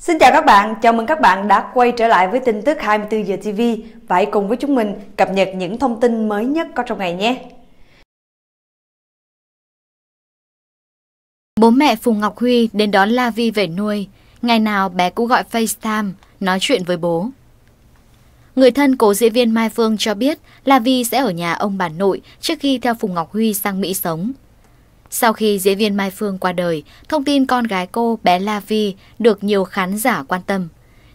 Xin chào các bạn, chào mừng các bạn đã quay trở lại với tin tức 24 giờ TV và hãy cùng với chúng mình cập nhật những thông tin mới nhất có trong ngày nhé. Bố mẹ Phùng Ngọc Huy đến đón La Vi về nuôi, ngày nào bé cũng gọi FaceTime nói chuyện với bố. Người thân cố diễn viên Mai Phương cho biết La Vi sẽ ở nhà ông bà nội trước khi theo Phùng Ngọc Huy sang Mỹ sống. Sau khi diễn viên Mai Phương qua đời, thông tin con gái cô bé La Vi được nhiều khán giả quan tâm.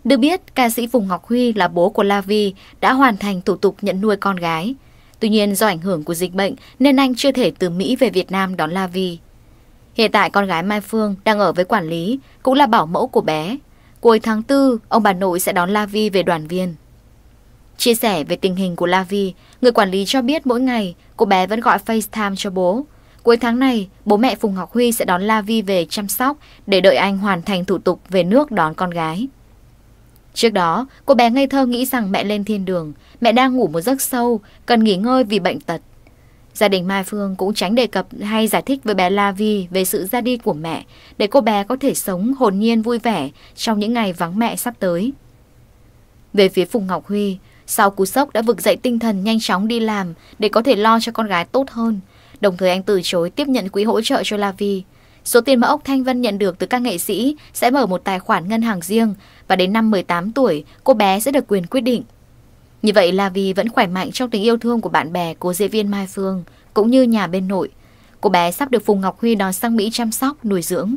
Được biết, ca sĩ Phùng Ngọc Huy là bố của La Vi đã hoàn thành thủ tục nhận nuôi con gái. Tuy nhiên do ảnh hưởng của dịch bệnh nên anh chưa thể từ Mỹ về Việt Nam đón La Vi. Hiện tại con gái Mai Phương đang ở với quản lý, cũng là bảo mẫu của bé. Cuối tháng 4, ông bà nội sẽ đón La Vi về đoàn viên. Chia sẻ về tình hình của La Vi, người quản lý cho biết mỗi ngày cô bé vẫn gọi FaceTime cho bố. Cuối tháng này, bố mẹ Phùng Ngọc Huy sẽ đón La Vi về chăm sóc để đợi anh hoàn thành thủ tục về nước đón con gái. Trước đó, cô bé ngây thơ nghĩ rằng mẹ lên thiên đường, mẹ đang ngủ một giấc sâu, cần nghỉ ngơi vì bệnh tật. Gia đình Mai Phương cũng tránh đề cập hay giải thích với bé La Vi về sự ra đi của mẹ để cô bé có thể sống hồn nhiên vui vẻ trong những ngày vắng mẹ sắp tới. Về phía Phùng Ngọc Huy, sau cú sốc đã vực dậy tinh thần nhanh chóng đi làm để có thể lo cho con gái tốt hơn – Đồng thời anh từ chối tiếp nhận quỹ hỗ trợ cho Lavi. Số tiền mà ốc Thanh Vân nhận được từ các nghệ sĩ sẽ mở một tài khoản ngân hàng riêng và đến năm 18 tuổi, cô bé sẽ được quyền quyết định. Như vậy Lavi vẫn khỏe mạnh trong tình yêu thương của bạn bè của diễn viên Mai Phương, cũng như nhà bên nội. Cô bé sắp được Phùng Ngọc Huy đón sang Mỹ chăm sóc, nuôi dưỡng.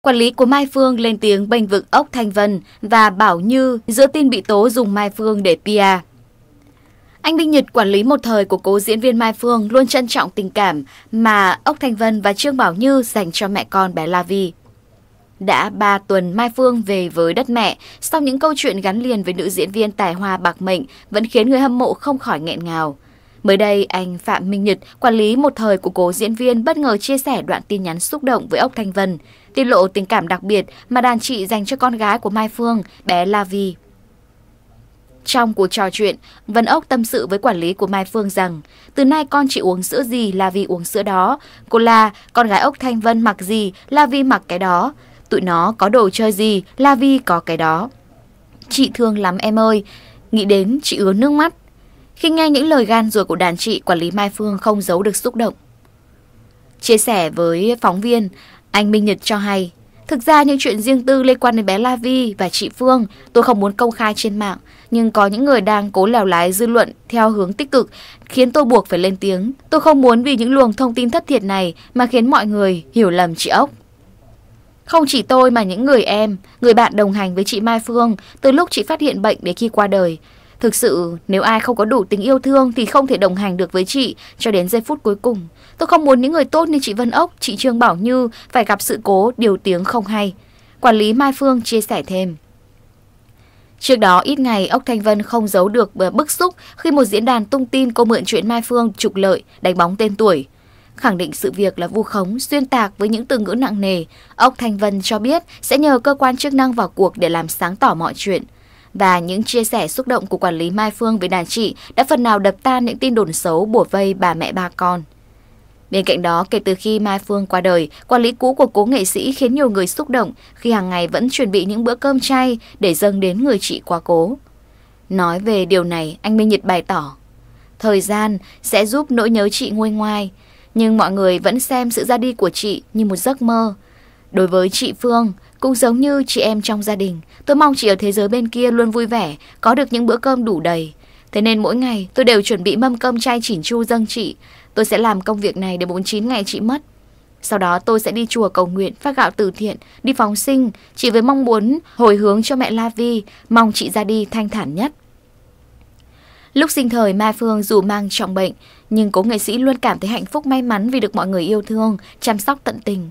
Quản lý của Mai Phương lên tiếng bênh vực ốc Thanh Vân và bảo Như giữa tin bị tố dùng Mai Phương để PR. Anh Minh Nhật quản lý một thời của cố diễn viên Mai Phương luôn trân trọng tình cảm mà Ốc Thanh Vân và Trương Bảo Như dành cho mẹ con bé La Vi. Đã 3 tuần Mai Phương về với đất mẹ, sau những câu chuyện gắn liền với nữ diễn viên tài hoa bạc mệnh vẫn khiến người hâm mộ không khỏi nghẹn ngào. Mới đây, anh Phạm Minh Nhật, quản lý một thời của cố diễn viên bất ngờ chia sẻ đoạn tin nhắn xúc động với Ốc Thanh Vân, tiết lộ tình cảm đặc biệt mà đàn chị dành cho con gái của Mai Phương, bé La Vi. Trong cuộc trò chuyện, Vân Ốc tâm sự với quản lý của Mai Phương rằng từ nay con chỉ uống sữa gì là vì uống sữa đó. Cô là con gái Ốc Thanh Vân mặc gì là vì mặc cái đó. Tụi nó có đồ chơi gì là vì có cái đó. Chị thương lắm em ơi. Nghĩ đến chị ứa nước mắt. Khi nghe những lời gan ruột của đàn chị, quản lý Mai Phương không giấu được xúc động. Chia sẻ với phóng viên, anh Minh Nhật cho hay Thực ra những chuyện riêng tư liên quan đến bé La Vi và chị Phương tôi không muốn công khai trên mạng, nhưng có những người đang cố lèo lái dư luận theo hướng tích cực khiến tôi buộc phải lên tiếng. Tôi không muốn vì những luồng thông tin thất thiệt này mà khiến mọi người hiểu lầm chị Ốc. Không chỉ tôi mà những người em, người bạn đồng hành với chị Mai Phương từ lúc chị phát hiện bệnh đến khi qua đời, Thực sự, nếu ai không có đủ tình yêu thương thì không thể đồng hành được với chị cho đến giây phút cuối cùng. Tôi không muốn những người tốt như chị Vân Ốc, chị Trương Bảo Như phải gặp sự cố điều tiếng không hay. Quản lý Mai Phương chia sẻ thêm. Trước đó, ít ngày, Ốc Thanh Vân không giấu được bức xúc khi một diễn đàn tung tin cô mượn chuyện Mai Phương trục lợi, đánh bóng tên tuổi. Khẳng định sự việc là vu khống, xuyên tạc với những từ ngữ nặng nề, Ốc Thanh Vân cho biết sẽ nhờ cơ quan chức năng vào cuộc để làm sáng tỏ mọi chuyện – và những chia sẻ xúc động của quản lý Mai Phương với đàn chị đã phần nào đập tan những tin đồn xấu bủa vây bà mẹ ba con. Bên cạnh đó, kể từ khi Mai Phương qua đời, quản lý cũ của cố nghệ sĩ khiến nhiều người xúc động khi hàng ngày vẫn chuẩn bị những bữa cơm chay để dâng đến người chị quá cố. Nói về điều này, anh Minh Nhật bày tỏ. Thời gian sẽ giúp nỗi nhớ chị nguôi ngoai, nhưng mọi người vẫn xem sự ra đi của chị như một giấc mơ. Đối với chị Phương, cũng giống như chị em trong gia đình, tôi mong chị ở thế giới bên kia luôn vui vẻ, có được những bữa cơm đủ đầy. Thế nên mỗi ngày tôi đều chuẩn bị mâm cơm chay chỉn chu dâng chị. Tôi sẽ làm công việc này để 49 ngày chị mất. Sau đó tôi sẽ đi chùa cầu nguyện, phát gạo từ thiện, đi phóng sinh, chỉ với mong muốn hồi hướng cho mẹ La Vi, mong chị ra đi thanh thản nhất. Lúc sinh thời Mai Phương dù mang trọng bệnh, nhưng cố nghệ sĩ luôn cảm thấy hạnh phúc may mắn vì được mọi người yêu thương, chăm sóc tận tình.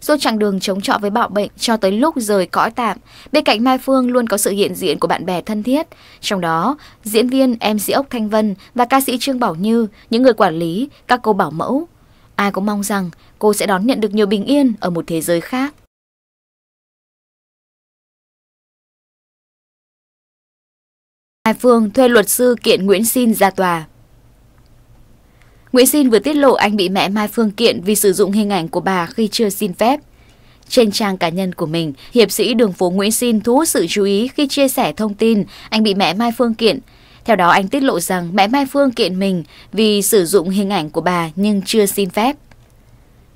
Suốt chặng đường chống chọi với bạo bệnh cho tới lúc rời cõi tạm, bên cạnh Mai Phương luôn có sự hiện diện của bạn bè thân thiết. Trong đó, diễn viên MC Ốc Thanh Vân và ca sĩ Trương Bảo Như, những người quản lý, các cô bảo mẫu. Ai cũng mong rằng cô sẽ đón nhận được nhiều bình yên ở một thế giới khác. Mai Phương thuê luật sư kiện Nguyễn Xin ra tòa. Nguyễn Xin vừa tiết lộ anh bị mẹ Mai Phương kiện vì sử dụng hình ảnh của bà khi chưa xin phép. Trên trang cá nhân của mình, hiệp sĩ đường phố Nguyễn Xin thu hút sự chú ý khi chia sẻ thông tin anh bị mẹ Mai Phương kiện. Theo đó, anh tiết lộ rằng mẹ Mai Phương kiện mình vì sử dụng hình ảnh của bà nhưng chưa xin phép.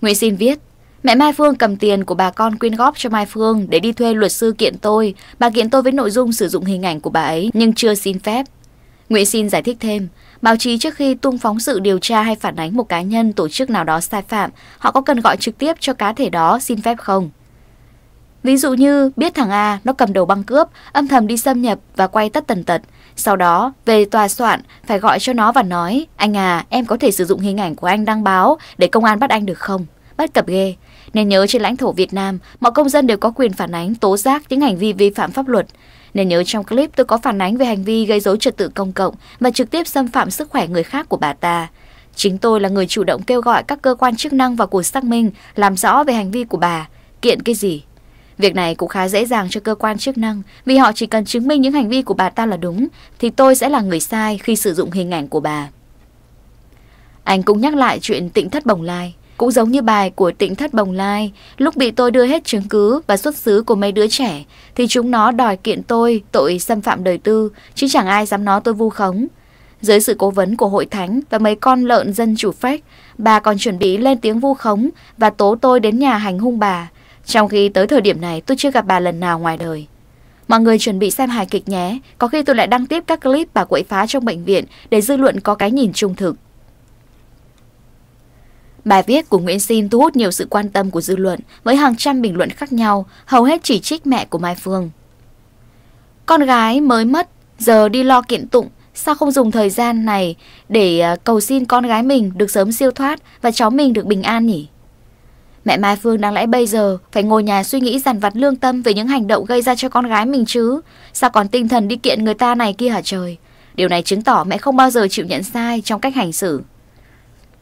Nguyễn Xin viết, Mẹ Mai Phương cầm tiền của bà con quyên góp cho Mai Phương để đi thuê luật sư kiện tôi. Bà kiện tôi với nội dung sử dụng hình ảnh của bà ấy nhưng chưa xin phép. Nguyễn xin giải thích thêm, báo chí trước khi tung phóng sự điều tra hay phản ánh một cá nhân tổ chức nào đó sai phạm, họ có cần gọi trực tiếp cho cá thể đó xin phép không? Ví dụ như biết thằng A nó cầm đầu băng cướp, âm thầm đi xâm nhập và quay tất tần tật. Sau đó về tòa soạn phải gọi cho nó và nói Anh à, em có thể sử dụng hình ảnh của anh đăng báo để công an bắt anh được không? Bắt cập ghê. Nên nhớ trên lãnh thổ Việt Nam, mọi công dân đều có quyền phản ánh tố giác những hành vi vi phạm pháp luật. Nên nhớ trong clip tôi có phản ánh về hành vi gây dối trật tự công cộng và trực tiếp xâm phạm sức khỏe người khác của bà ta. Chính tôi là người chủ động kêu gọi các cơ quan chức năng vào cuộc xác minh, làm rõ về hành vi của bà. Kiện cái gì? Việc này cũng khá dễ dàng cho cơ quan chức năng vì họ chỉ cần chứng minh những hành vi của bà ta là đúng thì tôi sẽ là người sai khi sử dụng hình ảnh của bà. Anh cũng nhắc lại chuyện tịnh thất bồng lai. Cũng giống như bài của tỉnh thất bồng lai, lúc bị tôi đưa hết chứng cứ và xuất xứ của mấy đứa trẻ, thì chúng nó đòi kiện tôi tội xâm phạm đời tư, chứ chẳng ai dám nói tôi vu khống. Dưới sự cố vấn của hội thánh và mấy con lợn dân chủ phách, bà còn chuẩn bị lên tiếng vu khống và tố tôi đến nhà hành hung bà, trong khi tới thời điểm này tôi chưa gặp bà lần nào ngoài đời. Mọi người chuẩn bị xem hài kịch nhé, có khi tôi lại đăng tiếp các clip bà quậy phá trong bệnh viện để dư luận có cái nhìn trung thực. Bài viết của Nguyễn Xin thu hút nhiều sự quan tâm của dư luận với hàng trăm bình luận khác nhau, hầu hết chỉ trích mẹ của Mai Phương. Con gái mới mất, giờ đi lo kiện tụng, sao không dùng thời gian này để à, cầu xin con gái mình được sớm siêu thoát và cháu mình được bình an nhỉ? Mẹ Mai Phương đáng lẽ bây giờ phải ngồi nhà suy nghĩ dằn vặt lương tâm về những hành động gây ra cho con gái mình chứ. Sao còn tinh thần đi kiện người ta này kia hả trời? Điều này chứng tỏ mẹ không bao giờ chịu nhận sai trong cách hành xử.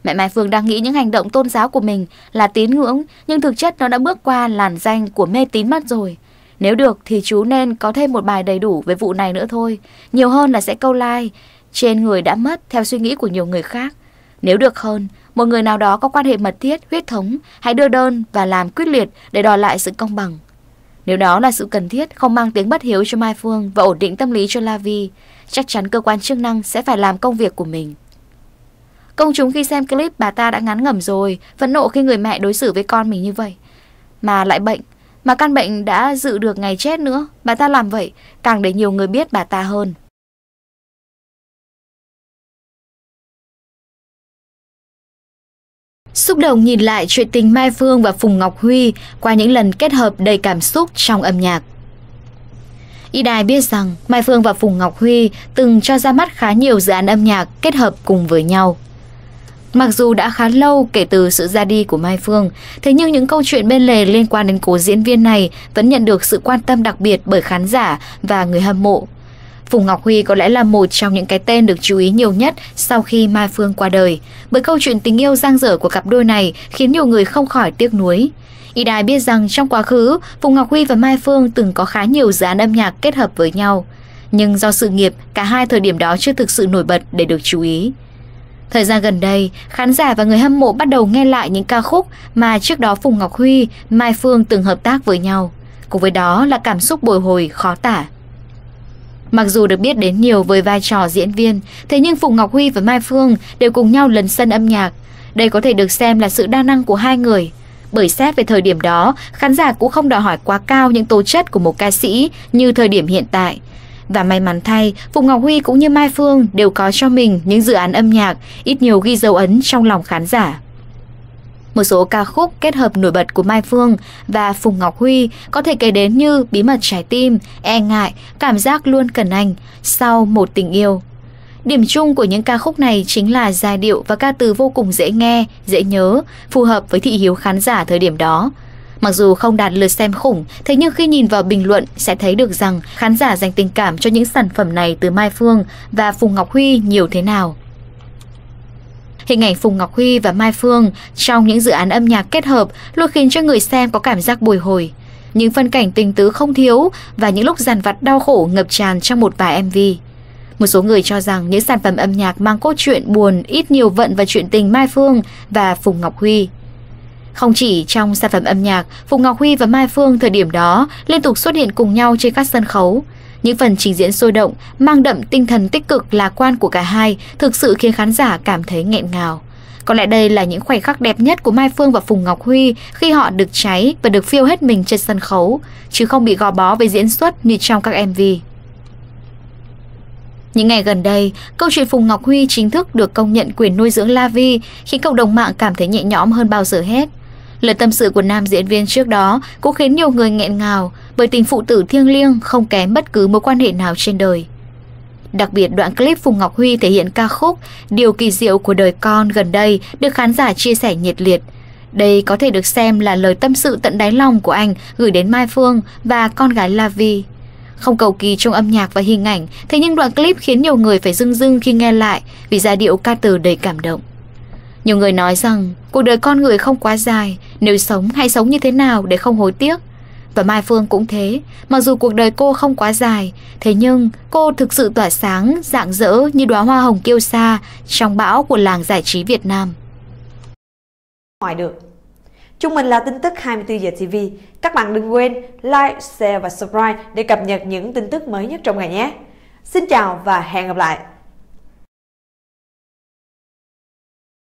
Mẹ Mai Phương đang nghĩ những hành động tôn giáo của mình là tín ngưỡng, nhưng thực chất nó đã bước qua làn danh của mê tín mất rồi. Nếu được thì chú nên có thêm một bài đầy đủ về vụ này nữa thôi, nhiều hơn là sẽ câu like trên người đã mất theo suy nghĩ của nhiều người khác. Nếu được hơn, một người nào đó có quan hệ mật thiết, huyết thống, hãy đưa đơn và làm quyết liệt để đòi lại sự công bằng. Nếu đó là sự cần thiết, không mang tiếng bất hiếu cho Mai Phương và ổn định tâm lý cho La Vi, chắc chắn cơ quan chức năng sẽ phải làm công việc của mình. Công chúng khi xem clip bà ta đã ngán ngẩm rồi, phẫn nộ khi người mẹ đối xử với con mình như vậy. Mà lại bệnh, mà căn bệnh đã dự được ngày chết nữa, bà ta làm vậy, càng để nhiều người biết bà ta hơn. Xúc động nhìn lại chuyện tình Mai Phương và Phùng Ngọc Huy qua những lần kết hợp đầy cảm xúc trong âm nhạc. Y Đài biết rằng Mai Phương và Phùng Ngọc Huy từng cho ra mắt khá nhiều dự án âm nhạc kết hợp cùng với nhau. Mặc dù đã khá lâu kể từ sự ra đi của Mai Phương, thế nhưng những câu chuyện bên lề liên quan đến cố diễn viên này vẫn nhận được sự quan tâm đặc biệt bởi khán giả và người hâm mộ. Phùng Ngọc Huy có lẽ là một trong những cái tên được chú ý nhiều nhất sau khi Mai Phương qua đời, bởi câu chuyện tình yêu giang dở của cặp đôi này khiến nhiều người không khỏi tiếc nuối. Y Đài biết rằng trong quá khứ, Phùng Ngọc Huy và Mai Phương từng có khá nhiều dự án âm nhạc kết hợp với nhau. Nhưng do sự nghiệp, cả hai thời điểm đó chưa thực sự nổi bật để được chú ý. Thời gian gần đây, khán giả và người hâm mộ bắt đầu nghe lại những ca khúc mà trước đó Phùng Ngọc Huy, Mai Phương từng hợp tác với nhau. Cùng với đó là cảm xúc bồi hồi khó tả. Mặc dù được biết đến nhiều với vai trò diễn viên, thế nhưng Phùng Ngọc Huy và Mai Phương đều cùng nhau lấn sân âm nhạc. Đây có thể được xem là sự đa năng của hai người. Bởi xét về thời điểm đó, khán giả cũng không đòi hỏi quá cao những tố chất của một ca sĩ như thời điểm hiện tại. Và may mắn thay, Phùng Ngọc Huy cũng như Mai Phương đều có cho mình những dự án âm nhạc ít nhiều ghi dấu ấn trong lòng khán giả. Một số ca khúc kết hợp nổi bật của Mai Phương và Phùng Ngọc Huy có thể kể đến như Bí mật trái tim, E ngại, Cảm giác luôn cần anh, Sau một tình yêu. Điểm chung của những ca khúc này chính là giai điệu và ca từ vô cùng dễ nghe, dễ nhớ, phù hợp với thị hiếu khán giả thời điểm đó. Mặc dù không đạt lượt xem khủng, thế nhưng khi nhìn vào bình luận sẽ thấy được rằng khán giả dành tình cảm cho những sản phẩm này từ Mai Phương và Phùng Ngọc Huy nhiều thế nào. Hình ảnh Phùng Ngọc Huy và Mai Phương trong những dự án âm nhạc kết hợp luôn khiến cho người xem có cảm giác bồi hồi. Những phân cảnh tình tứ không thiếu và những lúc giàn vặt đau khổ ngập tràn trong một vài MV. Một số người cho rằng những sản phẩm âm nhạc mang cốt truyện buồn ít nhiều vận và chuyện tình Mai Phương và Phùng Ngọc Huy. Không chỉ trong sản phẩm âm nhạc, Phùng Ngọc Huy và Mai Phương thời điểm đó liên tục xuất hiện cùng nhau trên các sân khấu. Những phần trình diễn sôi động, mang đậm tinh thần tích cực lạc quan của cả hai thực sự khiến khán giả cảm thấy nghẹn ngào. Có lẽ đây là những khoảnh khắc đẹp nhất của Mai Phương và Phùng Ngọc Huy khi họ được cháy và được phiêu hết mình trên sân khấu, chứ không bị gò bó với diễn xuất như trong các MV. Những ngày gần đây, câu chuyện Phùng Ngọc Huy chính thức được công nhận quyền nuôi dưỡng La Vi khiến cộng đồng mạng cảm thấy nhẹ nhõm hơn bao giờ hết. Lời tâm sự của nam diễn viên trước đó cũng khiến nhiều người nghẹn ngào bởi tình phụ tử thiêng liêng không kém bất cứ mối quan hệ nào trên đời. Đặc biệt đoạn clip Phùng Ngọc Huy thể hiện ca khúc Điều kỳ diệu của đời con gần đây được khán giả chia sẻ nhiệt liệt. Đây có thể được xem là lời tâm sự tận đáy lòng của anh gửi đến Mai Phương và con gái La Vi. Không cầu kỳ trong âm nhạc và hình ảnh, thế nhưng đoạn clip khiến nhiều người phải rưng rưng khi nghe lại vì giai điệu ca từ đầy cảm động. Nhiều người nói rằng cuộc đời con người không quá dài, nếu sống hay sống như thế nào để không hối tiếc. Và Mai Phương cũng thế, mặc dù cuộc đời cô không quá dài, thế nhưng cô thực sự tỏa sáng, rạng rỡ như đóa hoa hồng kiêu sa trong bão của làng giải trí Việt Nam. Ngoài được. Chúng mình là tin tức 24 giờ TV. Các bạn đừng quên like, share và subscribe để cập nhật những tin tức mới nhất trong ngày nhé. Xin chào và hẹn gặp lại.